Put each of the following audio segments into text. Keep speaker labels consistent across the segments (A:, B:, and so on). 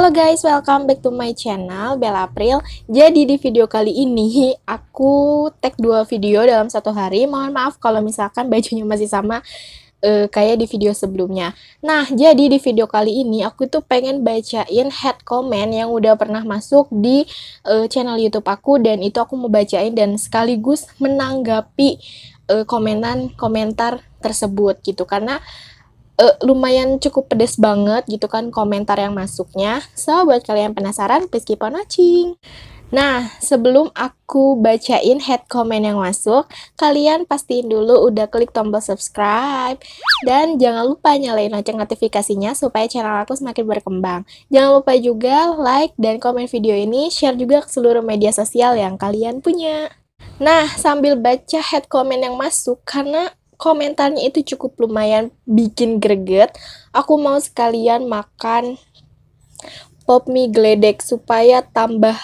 A: Halo guys, welcome back to my channel Bella April. Jadi di video kali ini aku tag dua video dalam satu hari. Mohon maaf kalau misalkan bajunya masih sama uh, kayak di video sebelumnya. Nah, jadi di video kali ini aku tuh pengen bacain head comment yang udah pernah masuk di uh, channel YouTube aku dan itu aku mau bacain dan sekaligus menanggapi uh, komenan komentar tersebut gitu karena uh, lumayan cukup pedes banget gitu kan komentar yang masuknya. So, buat kalian yang penasaran, please keep on watching. Nah, sebelum aku bacain head comment yang masuk, kalian pastiin dulu udah klik tombol subscribe. Dan jangan lupa nyalain lonceng notifikasinya supaya channel aku semakin berkembang. Jangan lupa juga like dan komen video ini, share juga ke seluruh media sosial yang kalian punya. Nah, sambil baca head comment yang masuk, karena komentarnya itu cukup lumayan bikin greget. Aku mau sekalian makan pop mie gledek supaya tambah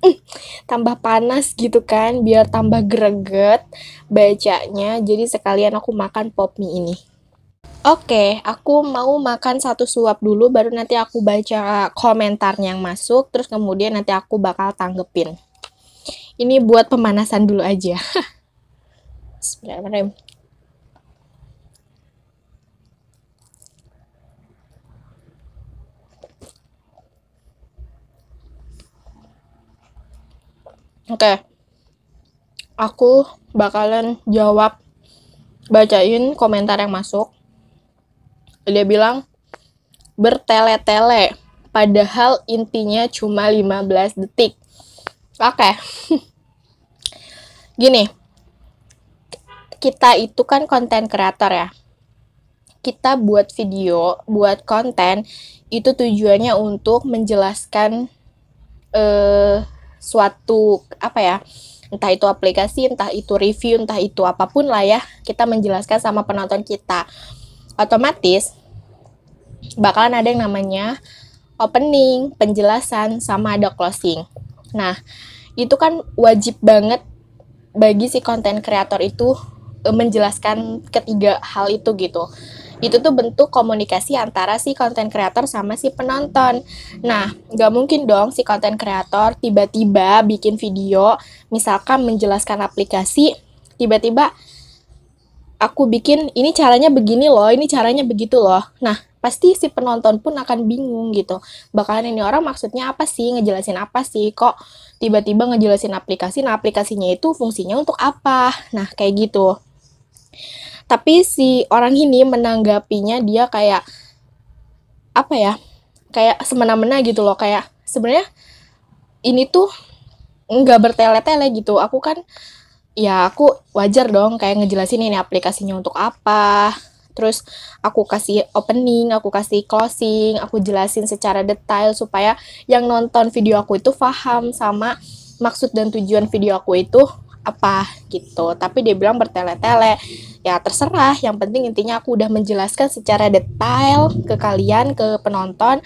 A: mm, tambah panas gitu kan biar tambah greget bacanya jadi sekalian aku makan pop mie ini Oke, okay, aku mau makan satu suap dulu, baru nanti aku baca komentar yang masuk, terus kemudian nanti aku bakal tanggepin. Ini buat pemanasan dulu aja. Oke. Okay. Aku bakalan jawab bacain komentar yang masuk. Dia bilang bertele-tele padahal intinya cuma 15 detik. Oke. Okay. Gini. Kita itu kan konten kreator ya. Kita buat video, buat konten itu tujuannya untuk menjelaskan eh suatu apa ya entah itu aplikasi, entah itu review, entah itu apapun lah ya, kita menjelaskan sama penonton kita. Otomatis bakalan ada yang namanya opening, penjelasan, sama ada closing. Nah, itu kan wajib banget bagi si konten kreator itu e, menjelaskan ketiga hal itu gitu itu tuh bentuk komunikasi antara si konten kreator sama si penonton. Nah, nggak mungkin dong si konten kreator tiba-tiba bikin video, misalkan menjelaskan aplikasi, tiba-tiba aku bikin ini caranya begini loh, ini caranya begitu loh. Nah, pasti si penonton pun akan bingung gitu. Bakalan ini orang maksudnya apa sih, ngejelasin apa sih, kok tiba-tiba ngejelasin aplikasi, nah aplikasinya itu fungsinya untuk apa. Nah, kayak gitu tapi si orang ini menanggapinya dia kayak apa ya kayak semena-mena gitu loh kayak sebenarnya ini tuh nggak bertele-tele gitu aku kan ya aku wajar dong kayak ngejelasin ini aplikasinya untuk apa terus aku kasih opening, aku kasih closing, aku jelasin secara detail supaya yang nonton video aku itu paham sama maksud dan tujuan video aku itu apa gitu tapi dia bilang bertele-tele ya terserah yang penting intinya aku udah menjelaskan secara detail ke kalian ke penonton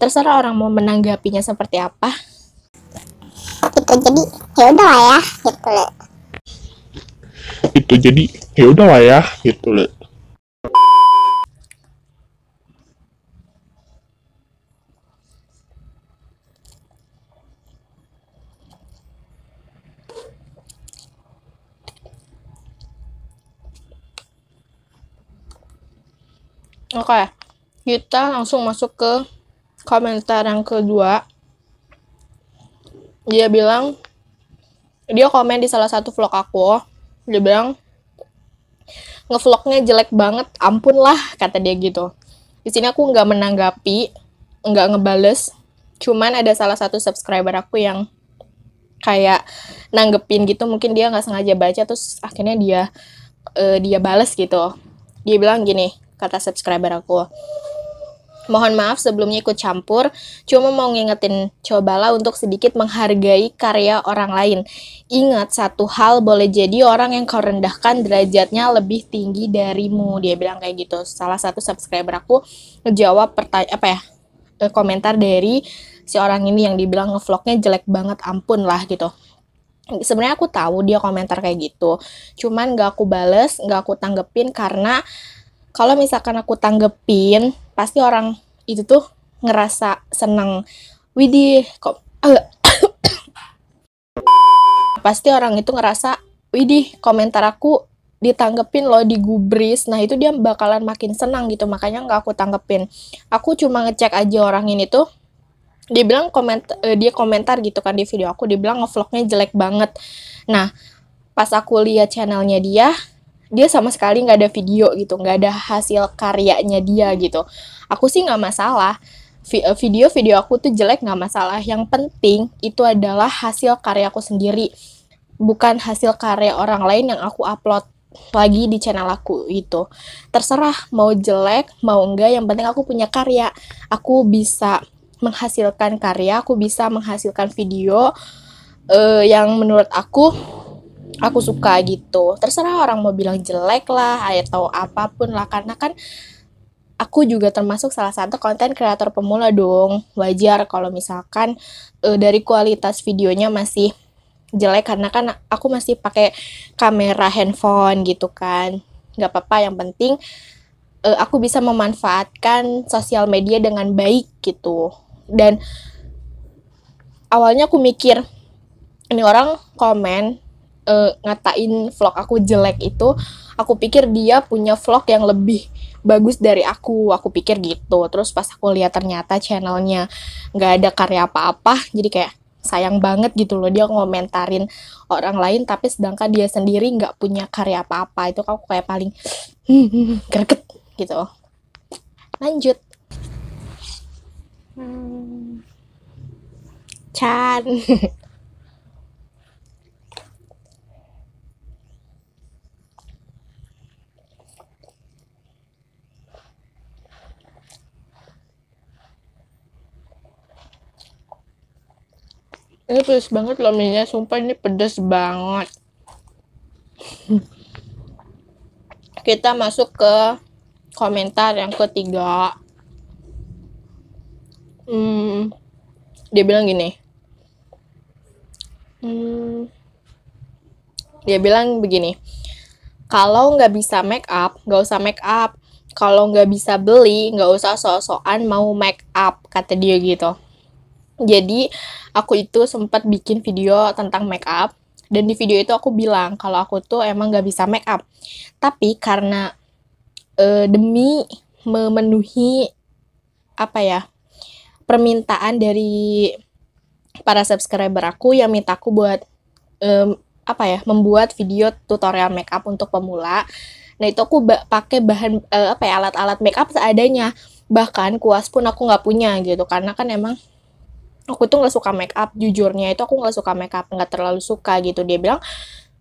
A: terserah orang mau menanggapinya seperti apa itu jadi ya udah lah ya gitu loh itu jadi ya udah lah ya gitu loh Oke, okay. kita langsung masuk ke komentar yang kedua. Dia bilang, dia komen di salah satu vlog aku. Dia bilang, ngevlognya jelek banget, ampun lah, kata dia gitu. Di sini aku nggak menanggapi, nggak ngebales. Cuman ada salah satu subscriber aku yang kayak nanggepin gitu, mungkin dia nggak sengaja baca, terus akhirnya dia uh, dia bales gitu. Dia bilang gini, kata subscriber aku. Mohon maaf sebelumnya ikut campur, cuma mau ngingetin cobalah untuk sedikit menghargai karya orang lain. Ingat satu hal boleh jadi orang yang kau rendahkan derajatnya lebih tinggi darimu. Dia bilang kayak gitu. Salah satu subscriber aku ngejawab pertanyaan apa ya? Eh, komentar dari si orang ini yang dibilang ngevlognya jelek banget ampun lah gitu sebenarnya aku tahu dia komentar kayak gitu cuman gak aku bales gak aku tanggepin karena kalau misalkan aku tanggepin pasti orang itu tuh ngerasa seneng widih kok eh, pasti orang itu ngerasa widih komentar aku ditanggepin loh digubris nah itu dia bakalan makin senang gitu makanya nggak aku tanggepin aku cuma ngecek aja orang ini tuh dia bilang komentar uh, eh, dia komentar gitu kan di video aku Dibilang ngevlognya jelek banget nah pas aku lihat channelnya dia dia sama sekali nggak ada video gitu nggak ada hasil karyanya dia gitu aku sih nggak masalah eh, video-video aku tuh jelek nggak masalah yang penting itu adalah hasil karya aku sendiri bukan hasil karya orang lain yang aku upload lagi di channel aku itu. terserah mau jelek mau enggak yang penting aku punya karya aku bisa menghasilkan karya aku bisa menghasilkan video uh, yang menurut aku aku suka gitu terserah orang mau bilang jelek lah atau apapun lah karena kan aku juga termasuk salah satu konten kreator pemula dong wajar kalau misalkan e, dari kualitas videonya masih jelek karena kan aku masih pakai kamera handphone gitu kan nggak apa-apa yang penting e, aku bisa memanfaatkan sosial media dengan baik gitu dan awalnya aku mikir ini orang komen uh, ngatain vlog aku jelek itu aku pikir dia punya vlog yang lebih bagus dari aku aku pikir gitu terus pas aku lihat ternyata channelnya nggak ada karya apa-apa jadi kayak sayang banget gitu loh dia ngomentarin orang lain tapi sedangkan dia sendiri nggak punya karya apa-apa itu aku kayak paling hmm, hmm, hmm, greget gitu lanjut hmm. Chan ini pedes banget loh minyak sumpah ini pedes banget kita masuk ke komentar yang ketiga hmm, dia bilang gini hmm, dia bilang begini kalau nggak bisa make up nggak usah make up kalau nggak bisa beli nggak usah sok-sokan mau make up kata dia gitu jadi aku itu sempat bikin video tentang make up dan di video itu aku bilang kalau aku tuh emang gak bisa make up. Tapi karena uh, demi memenuhi apa ya permintaan dari para subscriber aku yang minta aku buat um, apa ya membuat video tutorial makeup untuk pemula. Nah itu aku pakai bahan uh, apa ya alat-alat makeup seadanya. Bahkan kuas pun aku nggak punya gitu karena kan emang aku tuh nggak suka make up jujurnya itu aku nggak suka make up nggak terlalu suka gitu dia bilang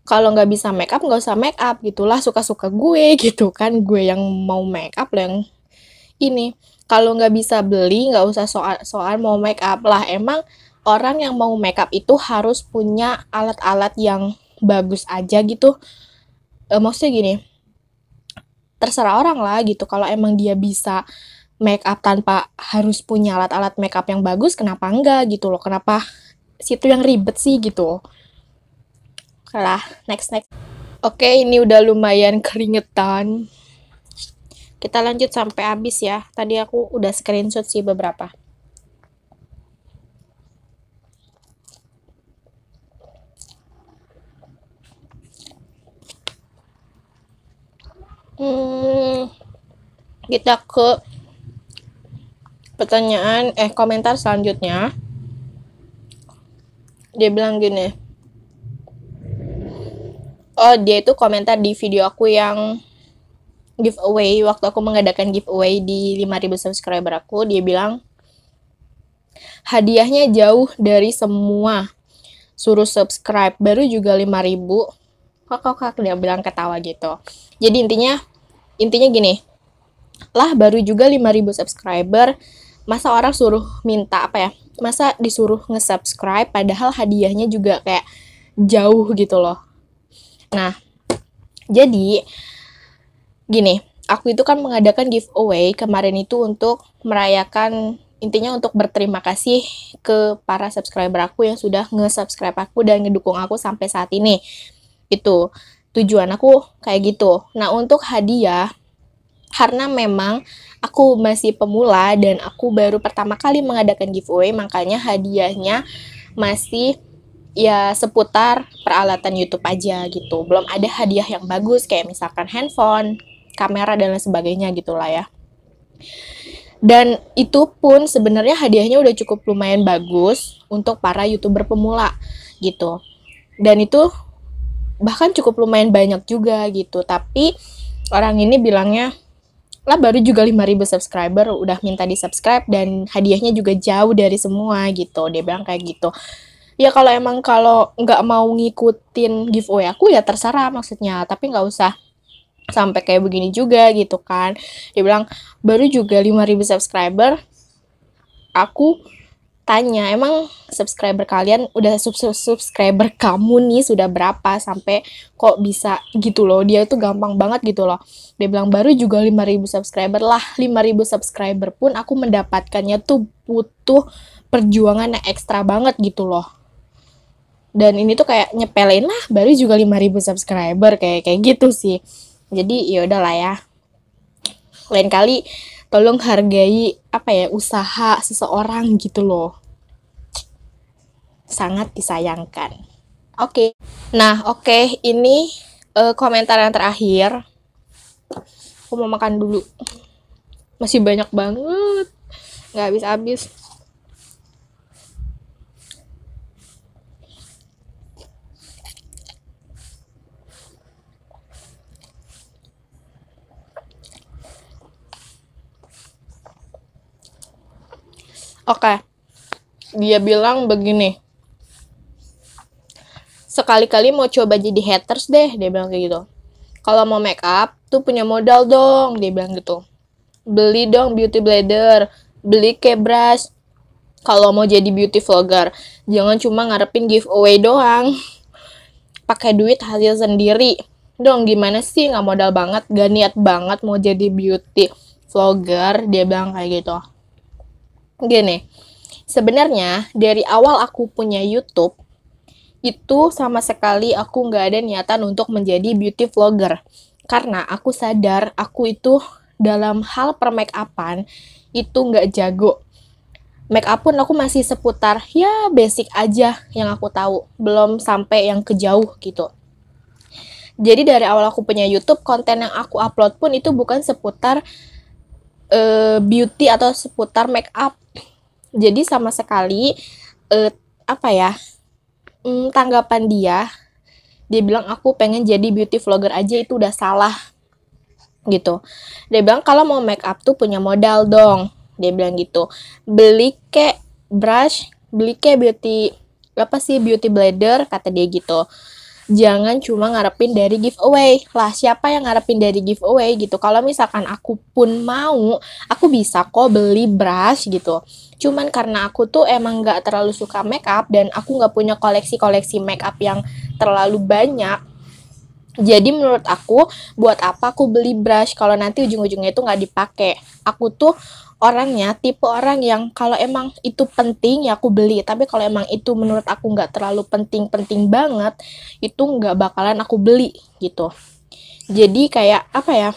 A: kalau nggak bisa make up nggak usah make up gitulah suka suka gue gitu kan gue yang mau make up yang ini kalau nggak bisa beli nggak usah soal soal mau make up lah emang orang yang mau make up itu harus punya alat-alat yang bagus aja gitu e, maksudnya gini terserah orang lah gitu kalau emang dia bisa make up tanpa harus punya alat-alat make up yang bagus kenapa enggak gitu loh kenapa situ yang ribet sih gitu lah next next oke ini udah lumayan keringetan kita lanjut sampai habis ya tadi aku udah screenshot sih beberapa hmm, kita ke pertanyaan eh komentar selanjutnya dia bilang gini oh dia itu komentar di video aku yang giveaway waktu aku mengadakan giveaway di 5000 subscriber aku dia bilang hadiahnya jauh dari semua suruh subscribe baru juga 5000 kok kok kok dia bilang ketawa gitu jadi intinya intinya gini lah baru juga 5000 subscriber masa orang suruh minta apa ya masa disuruh nge-subscribe padahal hadiahnya juga kayak jauh gitu loh nah jadi gini aku itu kan mengadakan giveaway kemarin itu untuk merayakan intinya untuk berterima kasih ke para subscriber aku yang sudah nge-subscribe aku dan ngedukung aku sampai saat ini itu tujuan aku kayak gitu nah untuk hadiah karena memang aku masih pemula dan aku baru pertama kali mengadakan giveaway makanya hadiahnya masih ya seputar peralatan YouTube aja gitu belum ada hadiah yang bagus kayak misalkan handphone kamera dan lain sebagainya gitulah ya dan itu pun sebenarnya hadiahnya udah cukup lumayan bagus untuk para youtuber pemula gitu dan itu bahkan cukup lumayan banyak juga gitu tapi orang ini bilangnya lah baru juga 5000 subscriber udah minta di subscribe dan hadiahnya juga jauh dari semua gitu dia bilang kayak gitu ya kalau emang kalau nggak mau ngikutin giveaway aku ya terserah maksudnya tapi nggak usah sampai kayak begini juga gitu kan dia bilang baru juga 5000 subscriber aku tanya emang subscriber kalian udah sub subscriber kamu nih sudah berapa sampai kok bisa gitu loh dia itu gampang banget gitu loh dia bilang baru juga 5000 subscriber lah 5000 subscriber pun aku mendapatkannya tuh butuh perjuangan yang ekstra banget gitu loh dan ini tuh kayak nyepelin lah baru juga 5000 subscriber kayak kayak gitu sih jadi ya udahlah ya lain kali tolong hargai apa ya usaha seseorang gitu loh sangat disayangkan. Oke, okay. nah oke okay, ini uh, komentar yang terakhir. Aku mau makan dulu. Masih banyak banget, nggak habis-habis. Oke. Okay. Dia bilang begini sekali-kali mau coba jadi haters deh dia bilang kayak gitu kalau mau make up tuh punya modal dong dia bilang gitu beli dong beauty blender beli ke brush kalau mau jadi beauty vlogger jangan cuma ngarepin giveaway doang pakai duit hasil sendiri dong gimana sih nggak modal banget gak niat banget mau jadi beauty vlogger dia bilang kayak gitu gini sebenarnya dari awal aku punya YouTube itu sama sekali aku nggak ada niatan untuk menjadi beauty vlogger. Karena aku sadar aku itu dalam hal per make upan itu nggak jago. Make up pun aku masih seputar ya basic aja yang aku tahu, belum sampai yang kejauh gitu. Jadi dari awal aku punya YouTube, konten yang aku upload pun itu bukan seputar uh, beauty atau seputar make up. Jadi sama sekali uh, apa ya? mm, tanggapan dia dia bilang aku pengen jadi beauty vlogger aja itu udah salah gitu dia bilang kalau mau make up tuh punya modal dong dia bilang gitu beli ke brush beli ke beauty apa sih beauty blender kata dia gitu jangan cuma ngarepin dari giveaway lah siapa yang ngarepin dari giveaway gitu kalau misalkan aku pun mau aku bisa kok beli brush gitu cuman karena aku tuh emang gak terlalu suka make up dan aku gak punya koleksi-koleksi make up yang terlalu banyak jadi menurut aku buat apa aku beli brush kalau nanti ujung-ujungnya itu gak dipakai aku tuh orangnya tipe orang yang kalau emang itu penting ya aku beli tapi kalau emang itu menurut aku gak terlalu penting-penting banget itu gak bakalan aku beli gitu jadi kayak apa ya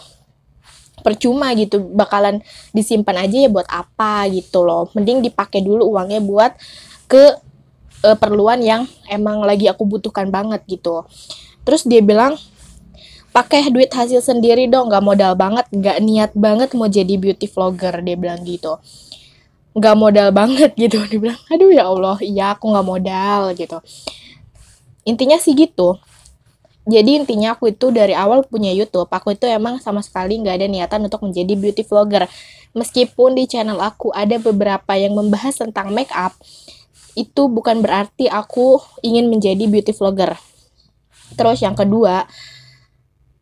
A: percuma gitu bakalan disimpan aja ya buat apa gitu loh mending dipakai dulu uangnya buat ke uh, perluan yang emang lagi aku butuhkan banget gitu terus dia bilang pakai duit hasil sendiri dong nggak modal banget nggak niat banget mau jadi beauty vlogger dia bilang gitu nggak modal banget gitu dia bilang aduh ya allah iya aku nggak modal gitu intinya sih gitu jadi intinya aku itu dari awal punya YouTube, aku itu emang sama sekali nggak ada niatan untuk menjadi beauty vlogger. Meskipun di channel aku ada beberapa yang membahas tentang make up, itu bukan berarti aku ingin menjadi beauty vlogger. Terus yang kedua,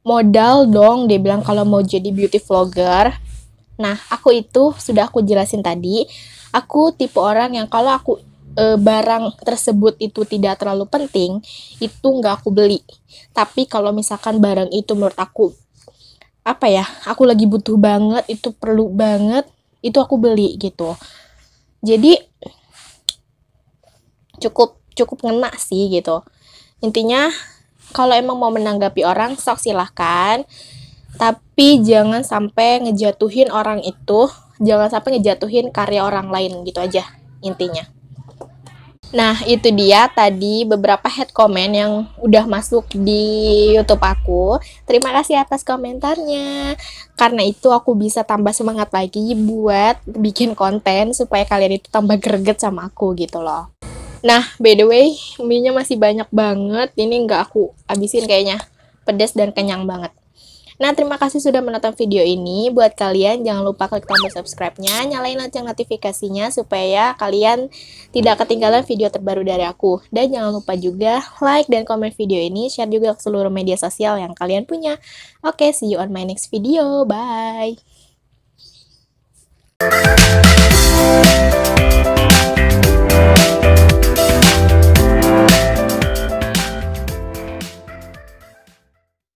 A: modal dong dia bilang kalau mau jadi beauty vlogger. Nah, aku itu sudah aku jelasin tadi, aku tipe orang yang kalau aku e, barang tersebut itu tidak terlalu penting, itu nggak aku beli. Tapi kalau misalkan barang itu menurut aku apa ya, aku lagi butuh banget, itu perlu banget, itu aku beli gitu. Jadi cukup cukup ngena sih gitu. Intinya kalau emang mau menanggapi orang sok silahkan tapi jangan sampai ngejatuhin orang itu jangan sampai ngejatuhin karya orang lain gitu aja intinya Nah, itu dia tadi beberapa head comment yang udah masuk di YouTube aku. Terima kasih atas komentarnya. Karena itu aku bisa tambah semangat lagi buat bikin konten supaya kalian itu tambah greget sama aku gitu loh. Nah, by the way, mie-nya masih banyak banget. Ini nggak aku habisin kayaknya. Pedas dan kenyang banget. Nah, terima kasih sudah menonton video ini. Buat kalian, jangan lupa klik tombol subscribe-nya, nyalain lonceng notifikasinya supaya kalian tidak ketinggalan video terbaru dari aku. Dan jangan lupa juga like dan komen video ini, share juga ke seluruh media sosial yang kalian punya. Oke, okay, see you on my next video. Bye!